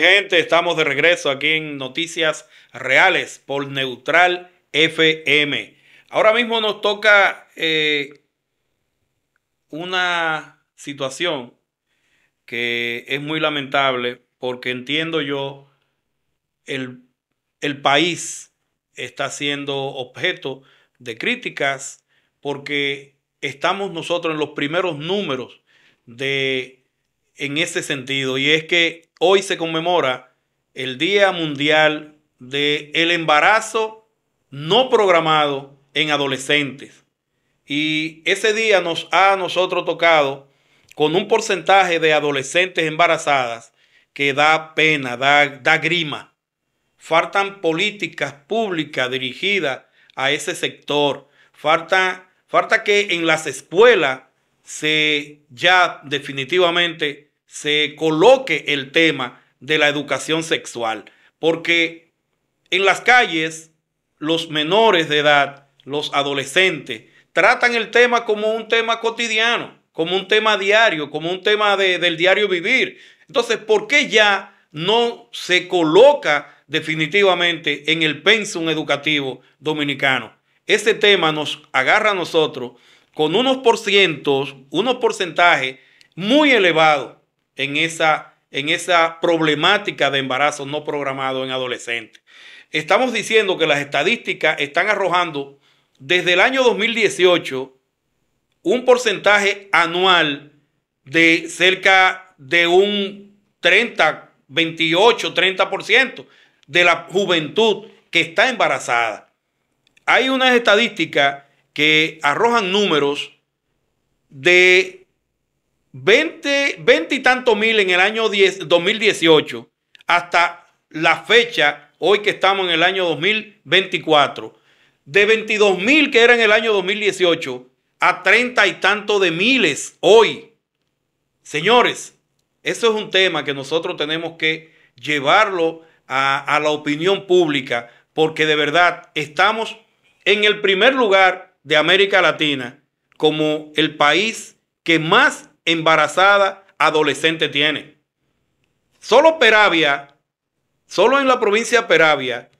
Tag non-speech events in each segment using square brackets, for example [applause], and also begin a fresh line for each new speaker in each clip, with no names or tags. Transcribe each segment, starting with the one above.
gente, estamos de regreso aquí en Noticias Reales por Neutral FM. Ahora mismo nos toca eh, una situación que es muy lamentable porque entiendo yo el, el país está siendo objeto de críticas porque estamos nosotros en los primeros números de en ese sentido y es que hoy se conmemora el Día Mundial del el Embarazo No Programado en Adolescentes. Y ese día nos ha a nosotros tocado con un porcentaje de adolescentes embarazadas que da pena, da, grima. Faltan políticas públicas dirigidas a ese sector. Falta, falta que en las escuelas se ya definitivamente se coloque el tema de la educación sexual, porque en las calles los menores de edad, los adolescentes, tratan el tema como un tema cotidiano, como un tema diario, como un tema del diario vivir. Entonces, ¿por qué ya no se coloca definitivamente en el pensum educativo dominicano? Ese tema nos agarra a nosotros con unos porcientos, unos porcentajes muy elevados en esa, en esa problemática de embarazo no programado en adolescentes. Estamos diciendo que las estadísticas están arrojando desde el año 2018 un porcentaje anual de cerca de un 30, 28, 30% de la juventud que está embarazada. Hay unas estadísticas que arrojan números de 20, 20 y tanto mil en el año 2018 hasta la fecha, hoy que estamos en el año 2024, de 22 mil que era en el año 2018 a 30 y tanto de miles hoy. Señores, eso es un tema que nosotros tenemos que llevarlo a la opinión pública porque de verdad estamos en el primer lugar de América Latina como el país que más embarazada adolescente tiene. Solo Peravia, solo en la provincia de Peravia,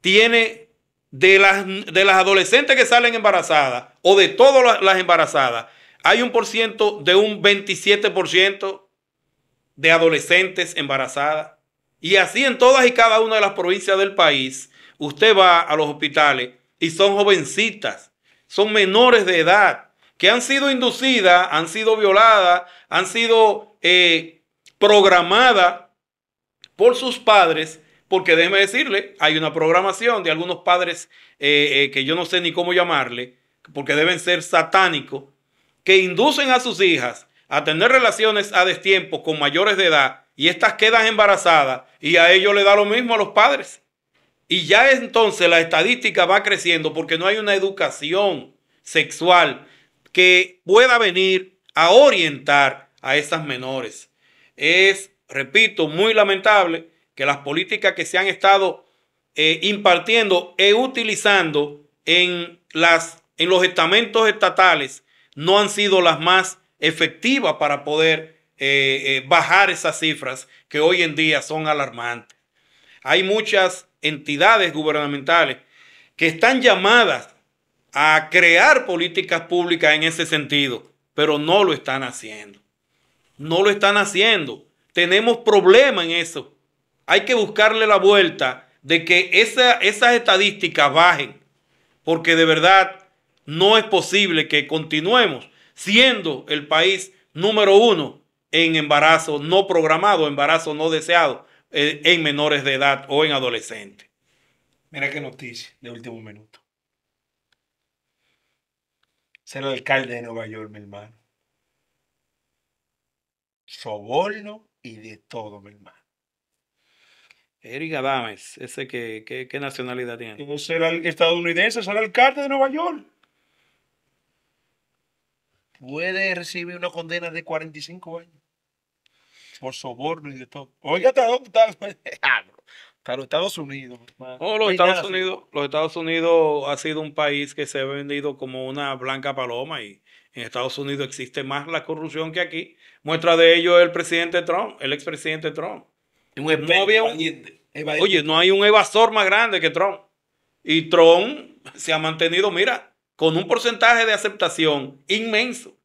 tiene de las, de las adolescentes que salen embarazadas o de todas las embarazadas, hay un por ciento de un 27% de adolescentes embarazadas. Y así en todas y cada una de las provincias del país, usted va a los hospitales y son jovencitas son menores de edad, que han sido inducidas, han sido violadas, han sido eh, programadas por sus padres, porque déjeme decirle, hay una programación de algunos padres eh, eh, que yo no sé ni cómo llamarle, porque deben ser satánicos, que inducen a sus hijas a tener relaciones a destiempo con mayores de edad y estas quedan embarazadas y a ellos le da lo mismo a los padres. Y ya entonces la estadística va creciendo porque no hay una educación sexual que pueda venir a orientar a esas menores. Es, repito, muy lamentable que las políticas que se han estado eh, impartiendo e utilizando en, las, en los estamentos estatales no han sido las más efectivas para poder eh, eh, bajar esas cifras que hoy en día son alarmantes hay muchas entidades gubernamentales que están llamadas a crear políticas públicas en ese sentido, pero no lo están haciendo. No lo están haciendo. Tenemos problema en eso. Hay que buscarle la vuelta de que esas estadísticas bajen, porque de verdad no es posible que continuemos siendo el país número uno en embarazo no programado, embarazo no deseado. Eh, en menores de edad o en adolescentes.
Mira qué noticia de último minuto. Ser el alcalde de Nueva York, mi hermano. Soborno y
de todo, mi hermano. Eric Adames, ese que, nacionalidad tiene.
Ser estadounidense, ser alcalde de Nueva York. Puede recibir una condena de 45 años por soborno y de todo.
Oye [laughs] ah, ¿hasta los Estados Unidos.
los, Estados Unidos
los Estados Unidos ha sido un país que se ha vendido como una blanca paloma y en Estados Unidos existe más la corrupción que aquí. Muestra de ello el presidente Trump, el expresidente Trump. Un oye, no hay un evasor más grande que Trump. Y Trump se ha mantenido, mira, con un porcentaje de aceptación inmenso.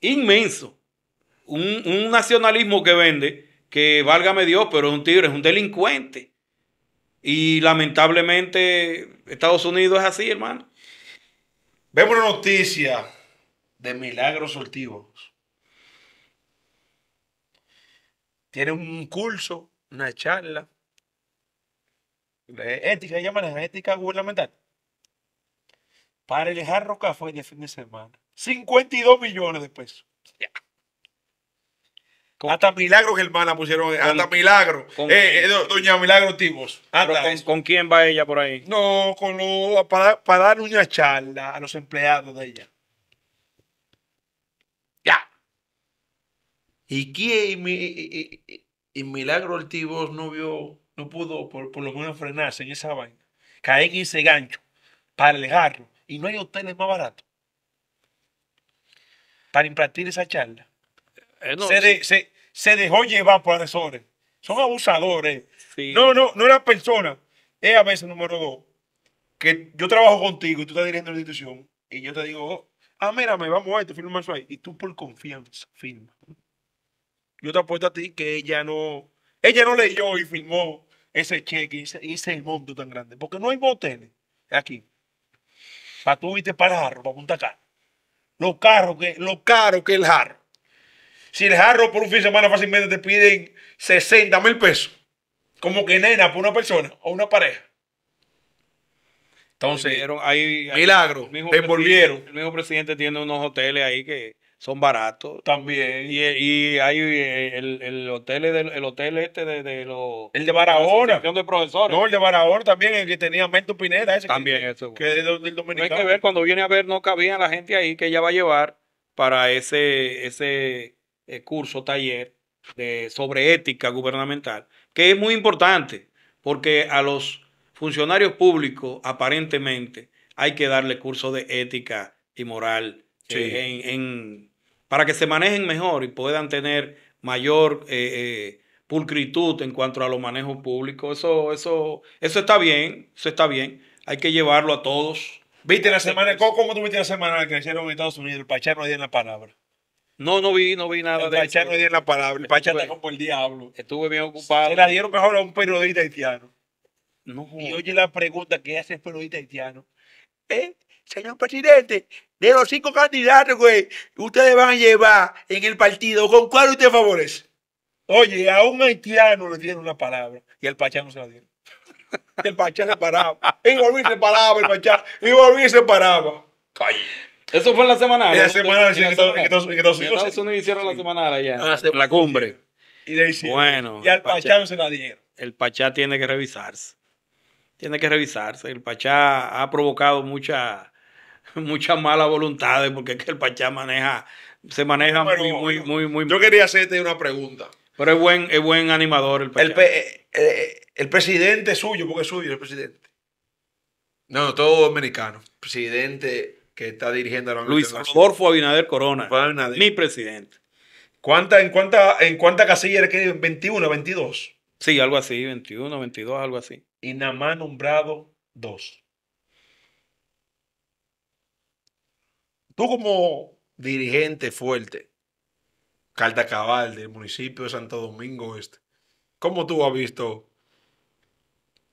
Inmenso un, nacionalismo que vende, que válgame Dios, pero es un tigre, es un delincuente. Y lamentablemente Estados Unidos es así, hermano. Vemos una noticia de Milagros soltivos.
Tiene un curso, una charla de ética, ella maneja ética gubernamental. Para el jarro fue de fin de semana. 52 millones de pesos. Hasta Milagros hermana pusieron, hasta Milagro. Eh, eh, doña Milagro Tibos. Con, quién va ella por ahí? No, con para, dar una charla a los empleados de ella. Ya. ¿Y quién? Y, Milagro Tibos no vio, no pudo por, por, lo menos frenarse en esa vaina. Caen en ese gancho para alejarlo. Y no hay hoteles más baratos para impartir esa charla. Eh, se dejó llevar por agresores. Son abusadores. No, No, no, no la persona. Es a veces, número dos, que yo trabajo contigo y tú estás dirigiendo la institución y yo te digo, oh, ah mira me vamos a este firmo eso ahí. Y tú por confianza firma. Yo te apuesto a ti que ella no, ella no leyó y firmó ese cheque y ese, monto tan grande. Porque no hay moteles aquí. Para tú viste para el jarro, para Punta acá. Lo caro que, lo caro que el jarro. Si el jarro por un fin de semana fácilmente te piden 60 mil pesos, como que nena por una persona o una pareja.
Entonces, milagros. milagro, El mismo presidente tiene unos hoteles ahí que son baratos. También. Y, hay eh, el, hotel, el hotel este de, los... El de Barahona. De, profesores. No, el de Barahona también, el que tenía Mento Pineda. Ese también, eso. Que es del dominicano. No hay que ver, cuando viene a ver, no cabía la gente ahí que ella va a llevar para ese, ese eh, curso, taller de, sobre ética gubernamental, que es muy importante, porque a los funcionarios públicos aparentemente hay que darle curso de ética y moral eh, en, para que se manejen mejor y puedan tener mayor eh, pulcritud en cuanto a los manejos públicos. Eso, eso, eso está bien, eso está bien. Hay que llevarlo a todos. ¿Viste la semana? ¿Cómo, semana que hicieron en Estados Unidos?
El pachano no la palabra. No, no vi, no vi nada el de El eso. no dieron la palabra. El Pacha está como el
diablo. Estuve bien ocupado. Se la dieron
mejor a un periodista haitiano. No. Y oye la pregunta que hace el periodista haitiano. ¿Eh? Señor presidente, de los cinco candidatos que ustedes van a llevar en el partido, ¿con cuál usted favorece? Oye, a un haitiano le dieron una palabra y al Pachano no se la dieron. El Pachá se paraba. Y volví se paraba el Pachá. Y volví se paraba. Calle. Eso fue en la semana. En la
hicieron la semana allá. Ah, la cumbre. Y de Bueno. Y al Pachá no se la dieron. El Pachá tiene que revisarse. Tiene que revisarse. El Pachá ha provocado mucha [laughs] muchas malas voluntades porque es que el Pachá maneja, se maneja muy, muy, muy, Yo quería hacerte una pregunta. Pero es buen, es buen animador el Pachá. Eh,
eh, el, presidente es suyo, porque es suyo el presidente. No, no, todo dominicano. Presidente que está dirigiendo la Luis Rodolfo Abinader Corona, mi presidente. ¿Cuánta, en, cuánta, ¿En cuánta casilla era que 21, 22?
Sí, algo así, 21, 22, algo así.
Y nada más nombrado dos. Tú como dirigente fuerte, ...carta Cabal del municipio de Santo Domingo Este, ¿cómo tú has visto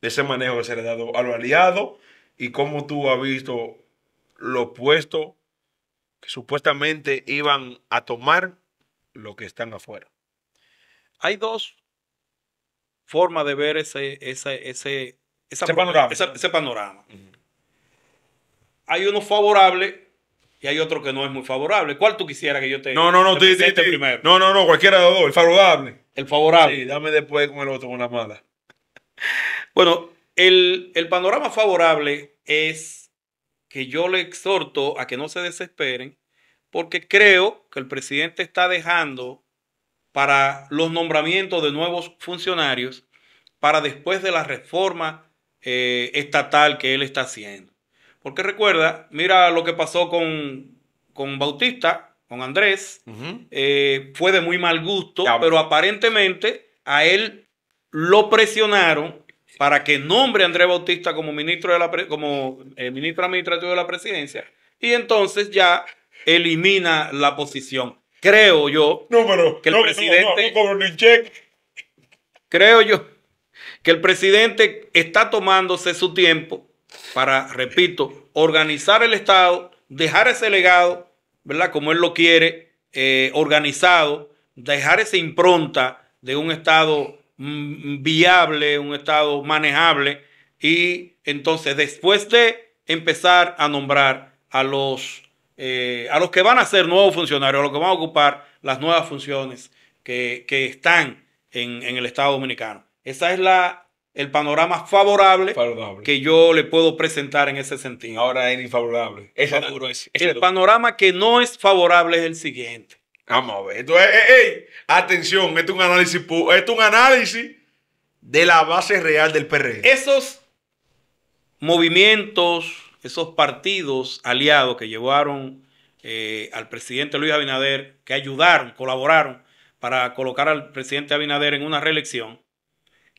ese manejo que se le ha dado a los aliados y cómo tú has visto lo puesto que
supuestamente iban a tomar
lo que están afuera.
Hay dos formas de ver ese, ese, ese, panorama. Ese, panorama. Hay uno favorable y hay otro que no es muy favorable. ¿Cuál tú quisieras que yo te No, no, no, tú te, primero? No,
no, no, cualquiera de los dos, el favorable. El favorable. Sí, dame después con el otro, con la mala.
bueno, el, el panorama favorable es que yo le exhorto a que no se desesperen, porque creo que el presidente está dejando para los nombramientos de nuevos funcionarios para después de la reforma eh, estatal que él está haciendo. Porque recuerda, mira lo que pasó con, Bautista, con Andrés, eh, fue de muy mal gusto, pero aparentemente a él lo presionaron para que nombre a Andrés Bautista como ministro de la como eh, ministro administrativo de la presidencia y entonces ya elimina la posición. Creo yo que el presidente Creo yo que el presidente está tomándose su tiempo para, repito, organizar el Estado, dejar ese legado, ¿verdad? Como él lo quiere, eh, organizado, dejar esa impronta de un Estado Mm, viable, un estado manejable. Y entonces, después de empezar a nombrar a los, eh, a los que van a ser nuevos funcionarios, a los que van a ocupar las nuevas funciones que, están en, el Estado Dominicano. ese es la el panorama favorable, que yo le puedo presentar en ese sentido. Ahora es infavorable. el panorama que no es favorable es el siguiente. Vamos a ver. Eh, eh, atención, esto es un análisis, esto
es un análisis de la base real del PRD. Esos
movimientos, esos partidos aliados que llevaron eh, al presidente Luis Abinader, que ayudaron, colaboraron para colocar al presidente Abinader en una reelección,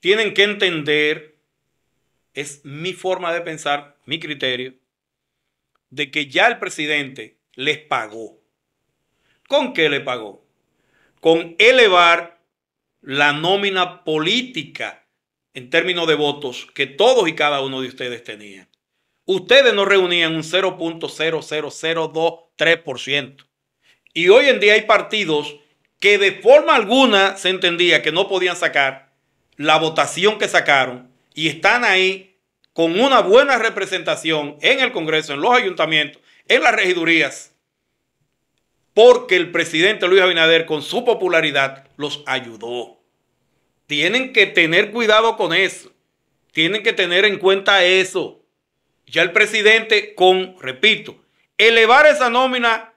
tienen que entender, es mi forma de pensar, mi criterio, de que ya el presidente les pagó ¿Con qué le pagó? Con elevar la nómina política en términos de votos que todos y cada uno de ustedes tenían. Ustedes no reunían un 0.00023%. Y hoy en día hay partidos que de forma alguna se entendía que no podían sacar la votación que sacaron y están ahí con una buena representación en el Congreso, en los ayuntamientos, en las regidurías porque el presidente Luis Abinader con su popularidad los ayudó. Tienen que tener cuidado con eso. Tienen que tener en cuenta eso. Ya el presidente con, repito, elevar esa nómina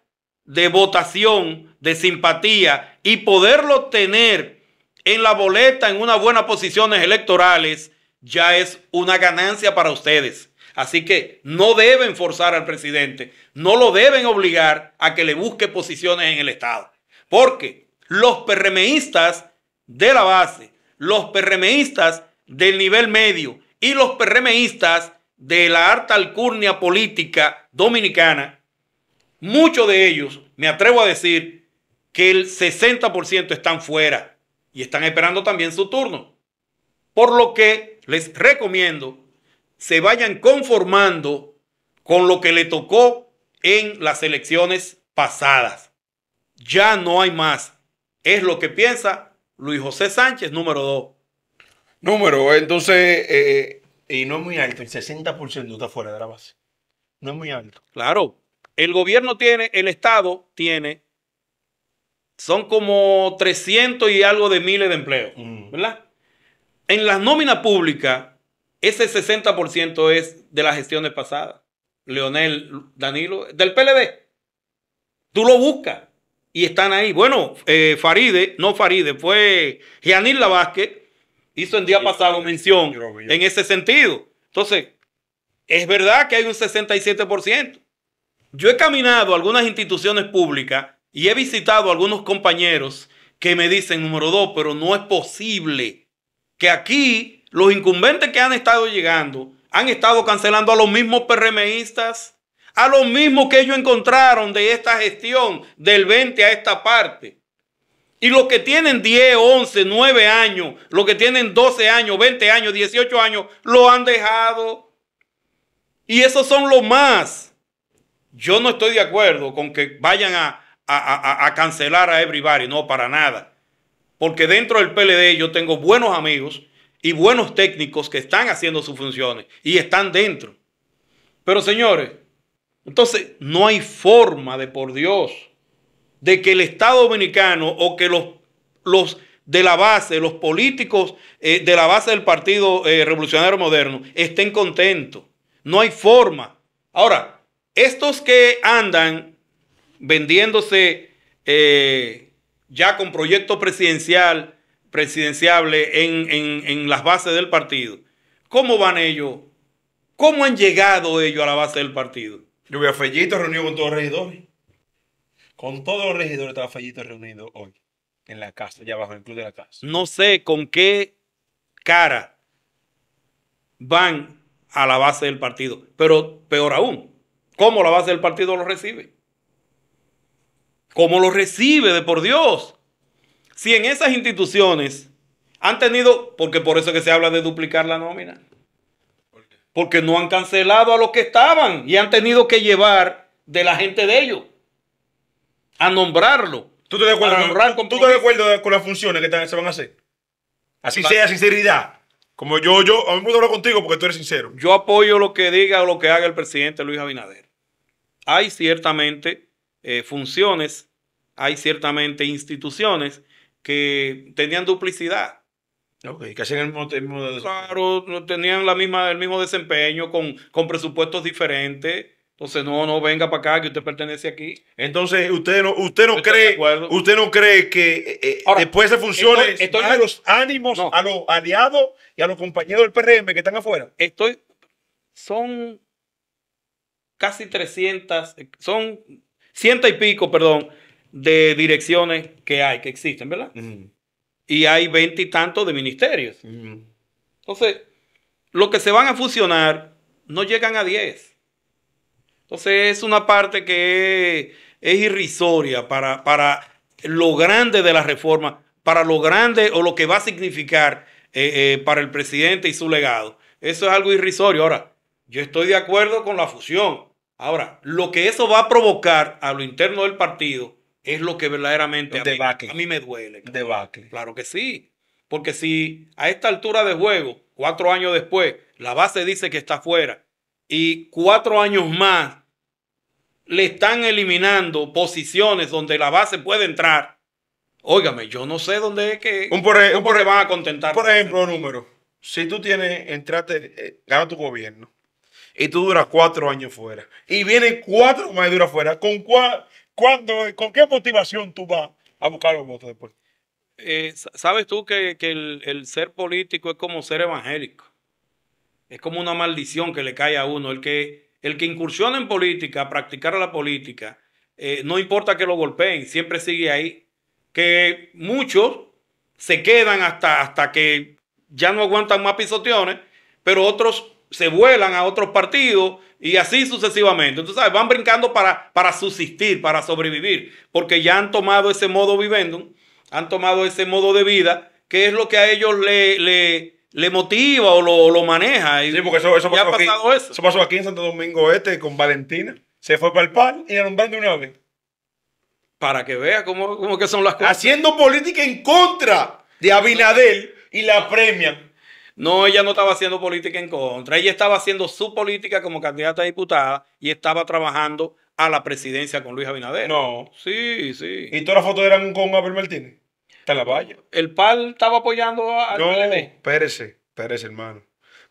de votación, de simpatía y poderlo tener en la boleta en unas buenas posiciones electorales ya es una ganancia para ustedes. Así que no deben forzar al presidente, no lo deben obligar a que le busque posiciones en el Estado. Porque los perremeístas de la base, los perremeístas del nivel medio y los perremeístas de la harta alcurnia política dominicana, muchos de ellos, me atrevo a decir, que el 60% están fuera y están esperando también su turno. Por lo que les recomiendo se vayan conformando con lo que le tocó en las elecciones pasadas. Ya no hay más. Es lo que piensa Luis José Sánchez, número 2. Número, entonces, eh, y no es muy alto, el
60%
está fuera de la base. No es muy alto. Claro, el gobierno tiene, el Estado tiene, son como 300 y algo de miles de empleos, mm. ¿verdad? En las nóminas públicas, ese 60% es de las gestiones pasadas. Leonel Danilo, del PLD. Tú lo buscas y están ahí. Bueno, eh, Faride, no Faride, fue Gianil Vázquez, hizo el día pasado mención en ese sentido. Entonces, es verdad que hay un 67%. Yo he caminado a algunas instituciones públicas y he visitado a algunos compañeros que me dicen, número dos, pero no es posible que aquí los incumbentes que han estado llegando han estado cancelando a los mismos PRMistas, a los mismos que ellos encontraron de esta gestión del 20 a esta parte. Y los que tienen 10, 11, 9 años, los que tienen 12 años, 20 años, 18 años, lo han dejado. Y esos son los más. Yo no estoy de acuerdo con que vayan a, a, a, a cancelar a everybody, no, para nada. Porque dentro del PLD yo tengo buenos amigos y buenos técnicos que están haciendo sus funciones y están dentro. Pero señores, entonces no hay forma de, por Dios, de que el Estado dominicano o que los, los de la base, los políticos eh, de la base del Partido eh, Revolucionario Moderno estén contentos. No hay forma. Ahora, estos que andan vendiéndose eh, ya con proyecto presidencial, presidenciable en, en, las bases del partido, ¿cómo van ellos? ¿Cómo han llegado ellos a la base del partido? Yo voy a Fellito reunido con todos los regidores. Con todos los regidores
estaba fallito reunido hoy. En la casa, allá abajo, en el club de la casa.
No sé con qué cara van a la base del partido. Pero peor aún, ¿cómo la base del partido lo recibe? ¿Cómo lo recibe de por Dios? Si en esas instituciones han tenido, porque por eso que se habla de duplicar la nómina, porque no han cancelado a los que estaban y han tenido que llevar de la gente de ellos a nombrarlo. ¿Tú te de acuerdo, con las funciones que se van a hacer?
Así sea, sinceridad. Como yo, yo, a mí me hablar contigo porque tú eres sincero.
Yo apoyo lo que diga o lo que haga el presidente Luis Abinader. Hay ciertamente eh, funciones, hay ciertamente instituciones que tenían duplicidad.
ok que hacían el mismo,
Claro, tenían la misma, el mismo desempeño con, presupuestos diferentes. Entonces, no, no venga para acá que usted pertenece aquí. Entonces, usted no, usted no cree, usted no cree que eh, eh, después se funcione estoy, a los
ánimos, a los aliados y a los compañeros del PRM que están afuera.
Estoy, son casi 300, son ciento y pico, perdón, de direcciones que hay, que existen, ¿verdad? hay veinte Y hay de ministerios. Entonces, lo que se van a fusionar no llegan a diez. Entonces, es una parte que es, irrisoria para, para, lo grande de la reforma, para lo grande o lo que va a significar eh, eh, para el presidente y su legado. Eso es algo irrisorio. Ahora, yo estoy de acuerdo con la fusión. Ahora, lo que eso va a provocar a lo interno del partido, es lo que verdaderamente a mí, a mí, me duele. Debacle. Claro que sí. Porque si a esta altura de juego, cuatro años después, la base dice que está fuera y cuatro años más le están eliminando posiciones donde la base puede entrar. Óigame, yo no sé dónde es que un por, e-, un e-, a contentar. Por
ejemplo, número. Si tú tienes, entraste, eh, gana tu gobierno y tú duras cuatro años fuera y vienen cuatro más duras fuera, con cuatro ¿Cuándo, ¿Con qué motivación tú vas a buscar los votos después?
Eh, Sabes tú que, el, ser político es como ser evangélico. Es como una maldición que le cae a uno. El que, el que incursiona en política, a practicar la política, eh, no importa que lo golpeen, siempre sigue ahí. Que muchos se quedan hasta, hasta que ya no aguantan más pisoteones, pero otros se vuelan a otros partidos y así sucesivamente. Entonces, ¿sabes? van brincando para, para subsistir, para sobrevivir, porque ya han tomado ese modo vivendo, han tomado ese modo de vida, que es lo que a ellos le, le, motiva o lo, maneja. sí, porque eso, pasó aquí,
eso. pasó aquí en Santo Domingo Este con Valentina. Se fue para el PAN y nombraron de una vez.
Para que vea cómo, que son las cosas. Haciendo política en contra de Abinadel y la premian. No, ella no estaba haciendo política en contra. Ella estaba haciendo su política como candidata a diputada y estaba trabajando a la presidencia con Luis Abinader. No. Sí, sí. ¿Y
todas las fotos eran con Abel Martínez?
Está la valla. El PAL estaba
apoyando a No, PLD. espérese, espérese, hermano.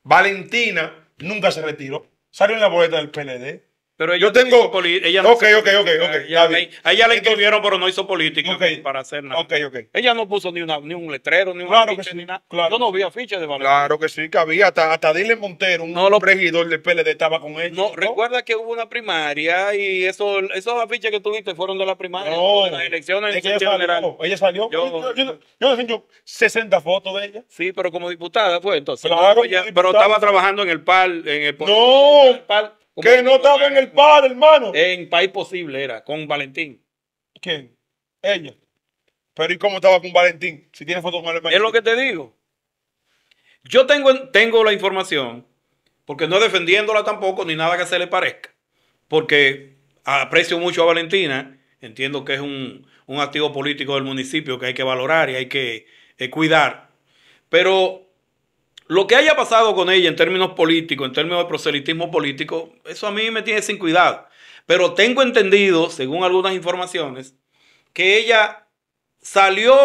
Valentina nunca se retiró.
Salió en la boleta del PLD. Pero yo tengo. Ella no ok, ok, ok. okay ella, a ella la inscribieron, pero no hizo política para hacer nada. Ok, ok. Ella no puso ni, una, ni un letrero, ni claro
que sí, ni nada. Claro. Yo no vi afiches de Valentín. Claro que sí, que había. Hasta, hasta Montero, un no regidor del PLD,
estaba con ella. No, recuerda que hubo una primaria y esos afiches que tuviste fueron de la primaria. No, de las elecciones es que ella, general.
ella salió. Yo, yo, yo, yo, 60 fotos
de ella. Sí, pero como diputada fue entonces. Claro, pero estaba trabajando en el PAL. En no. En el PAL, que no estaba en el par, hermano. En país posible era, con Valentín. ¿Quién? Ella. Pero ¿y cómo estaba con Valentín? Si tiene fotos con el hermano. Es lo que te digo. Yo tengo, tengo la información, porque no defendiéndola tampoco, ni nada que se le parezca. Porque aprecio mucho a Valentina, entiendo que es un, activo político del municipio que hay que valorar y hay que eh, cuidar. Pero lo que haya pasado con ella en términos políticos, en términos de proselitismo político, eso a mí me tiene sin cuidado. Pero tengo entendido, según algunas informaciones, que ella salió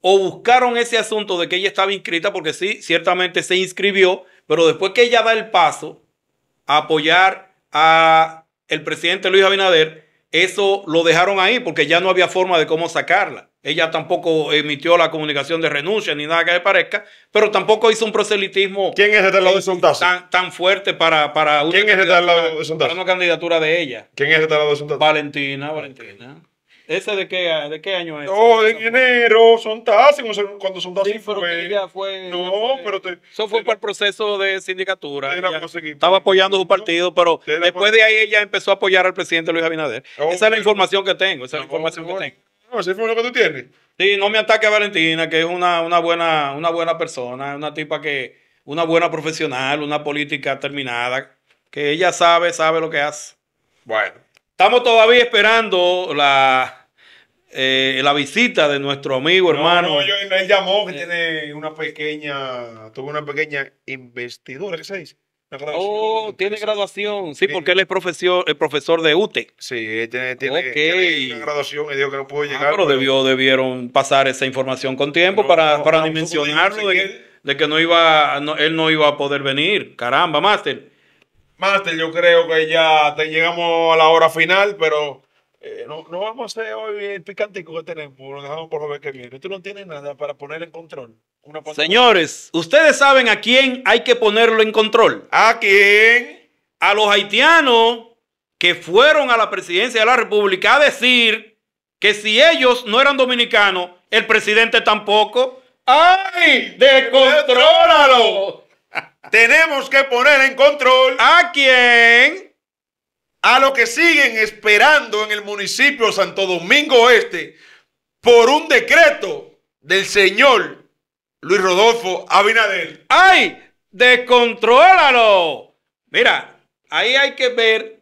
o buscaron ese asunto de que ella estaba inscrita, porque sí, ciertamente se inscribió, pero después que ella da el paso a apoyar a el presidente Luis Abinader, eso lo dejaron ahí porque ya no había forma de cómo sacarla. Ella tampoco emitió la comunicación de renuncia ni nada que le parezca, pero tampoco hizo un proselitismo. ¿Quién es este lado Tan, fuerte para, para, una ¿Quién es este lado de una candidatura de ella. ¿Quién es este lado de Sontazo? Valentina, Valentina. ¿Ese de qué, de qué año es?
oh de enero, Sontazo, cuando Sontazo sí,
fue. Ella fue. No, pero Eso fue para el proceso de sindicatura. Estaba apoyando su partido, pero después de ahí ella empezó a apoyar al presidente Luis Abinader. Oh, esa es la información que tengo, esa es la oh, información que tengo fue lo que tú tienes. Sí, no me ataque a Valentina, que es una, buena, una buena persona, una tipa que, una buena profesional, una política terminada, que ella sabe, sabe lo que hace. Bueno. Estamos todavía esperando la, eh, la visita de nuestro amigo, hermano. No, yo, él llamó que eh. tiene
una pequeña, tuvo una pequeña investidura, ¿qué se dice?
Oh, tiene graduación. Sí, porque él es profesor, el profesor de UTE. Sí, tiene, tiene, graduación y dijo que no pudo ah, llegar. pero, debió, debieron pasar esa información con tiempo para, para dimensionarlo de que, no iba, él no iba a poder venir. Caramba, Master.
Master, yo creo que ya te llegamos a la hora final, pero eh, no, vamos a hacer hoy el picantico que tenemos, lo dejamos por lo que viene. Tú no tienes nada para poner en control.
Señores, ustedes saben a quién hay que ponerlo en control. ¿A quién? A los haitianos que fueron a la presidencia de la República a decir que si ellos no eran dominicanos, el presidente tampoco. ¡Ay! ¡Descontrólalo! [laughs] Tenemos que poner en control.
¿A quién? A los que siguen esperando en el municipio Santo Domingo Este por un decreto del señor
Luis Rodolfo Abinader. ¡Ay! ¡Descontrólalo! Mira, ahí hay que ver,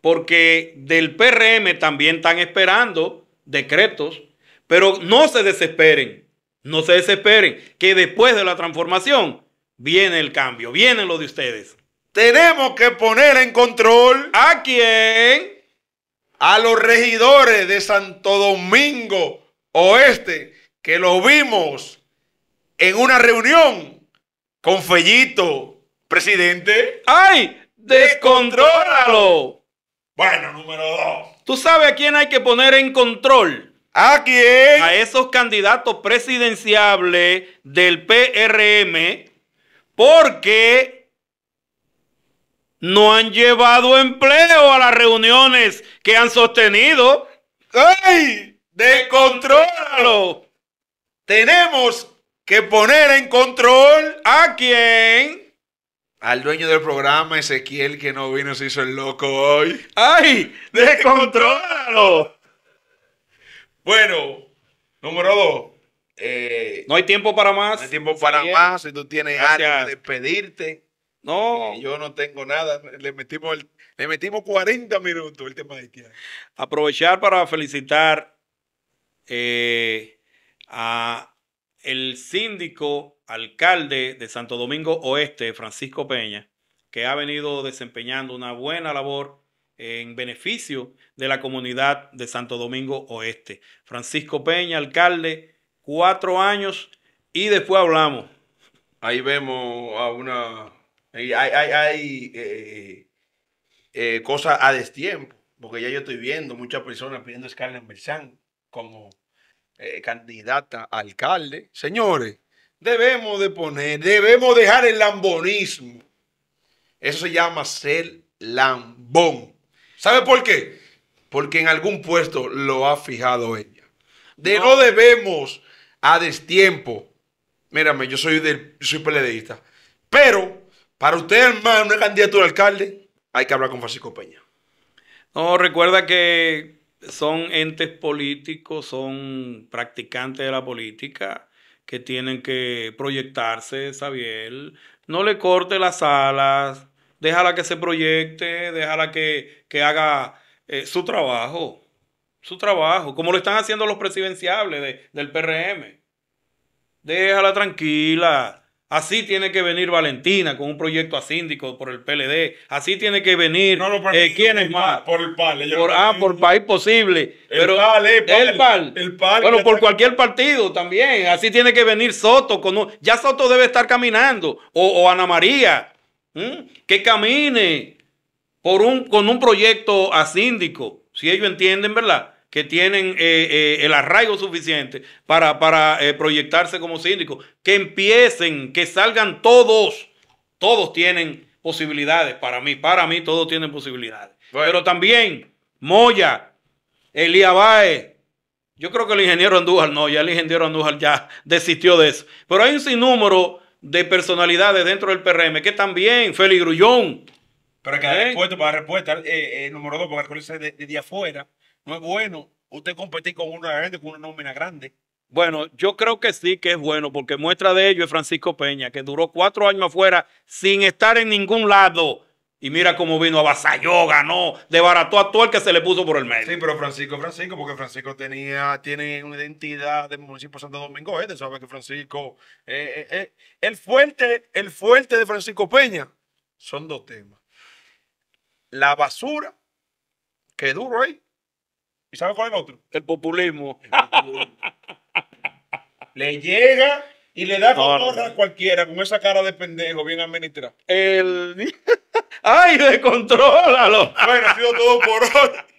porque del PRM también están esperando decretos, pero no se desesperen, no se desesperen, que después de la transformación viene el cambio, viene lo de ustedes. Tenemos que poner en control a quién? A los regidores
de Santo Domingo Oeste, que lo vimos en una reunión con Fellito, presidente. ¡Ay!
¡Descontrólalo! Bueno, número dos. ¿Tú sabes a quién hay que poner en control? ¿A quién? A esos candidatos presidenciables del PRM porque no han llevado empleo a las reuniones que han sostenido. ¡Ay! ¡Descontrólalo! Tenemos
que poner en control a quién? Al dueño del programa, Ezequiel, que no vino, se hizo el loco hoy. ¡Ay! ¡Descontrólalo! [laughs] Bueno, número dos. Eh, no hay tiempo para más. No hay tiempo para más. Si tú tienes algo de No. Eh, yo no tengo nada. Le metimos, le metimos 40 minutos el tema de
Aprovechar para felicitar eh, a el síndico alcalde de Santo Domingo Oeste, Francisco Peña, que ha venido desempeñando una buena labor en beneficio de la comunidad de Santo Domingo Oeste. Francisco Peña, alcalde, cuatro años y después hablamos. Ahí vemos a una... Hay, hay,
cosas a destiempo, porque ya yo estoy viendo muchas personas pidiendo escala en Bersán como eh, candidata alcalde. Señores, debemos de poner, debemos dejar el lambonismo. Eso se llama ser lambón. ¿Sabe por qué? Porque en algún puesto lo ha fijado ella. De no, debemos a destiempo. Mírame, yo soy del, soy peledeísta. Pero para usted, hermano, una candidatura a alcalde, hay que hablar con Francisco Peña.
No, recuerda que son entes políticos, son practicantes de la política que tienen que proyectarse, Sabiel. No le corte las alas, déjala que se proyecte, déjala que, que haga eh, su trabajo, su trabajo, como lo están haciendo los presidenciables del PRM. Déjala tranquila, Así tiene que venir Valentina con un proyecto a síndico por el PLD. Así tiene que venir. No, eh, ¿Quién es más? Por el PAL. Por, ah, por país posible. El pero PAL, el PAL. El bueno, por cualquier partido también. Así tiene que venir Soto. Con ya Soto debe estar caminando. O, Ana María. Que camine por un, con un proyecto a síndico. Si ellos entienden, ¿verdad? que tienen eh, eh, el arraigo suficiente para, eh, proyectarse como síndico. que empiecen, que salgan todos, todos tienen posibilidades para mí, para mí todos tienen posibilidades. Pero también Moya, Elía Baez, yo creo que el ingeniero Andújar no, ya el ingeniero Andújar ya [laughs] desistió de eso. Pero hay un sinnúmero de personalidades dentro del PRM que también, Félix Grullón.
Pero que respuesta para pues, respuesta, número dos, porque Arcolis es de, de, de afuera. No es bueno usted competir con una gente con una nómina grande.
Bueno, yo creo que sí que es bueno, porque muestra de ello es Francisco Peña, que duró cuatro años afuera sin estar en ningún lado. Y mira cómo vino, Basayó ganó, debarató a todo el que se le puso por el medio.
Sí, pero Francisco, Francisco, porque Francisco tenía, tiene una identidad del municipio de Santo Domingo Este, eh, sabe que Francisco, eh, eh, el fuerte, el fuerte de Francisco Peña son dos temas. La basura que duro ahí ¿Y sabes cuál es el otro? El populismo. le llega y le da con a cualquiera con esa cara de pendejo bien administrada. El. [laughs] ¡Ay, descontrólalo! bueno, ha sido todo por hoy.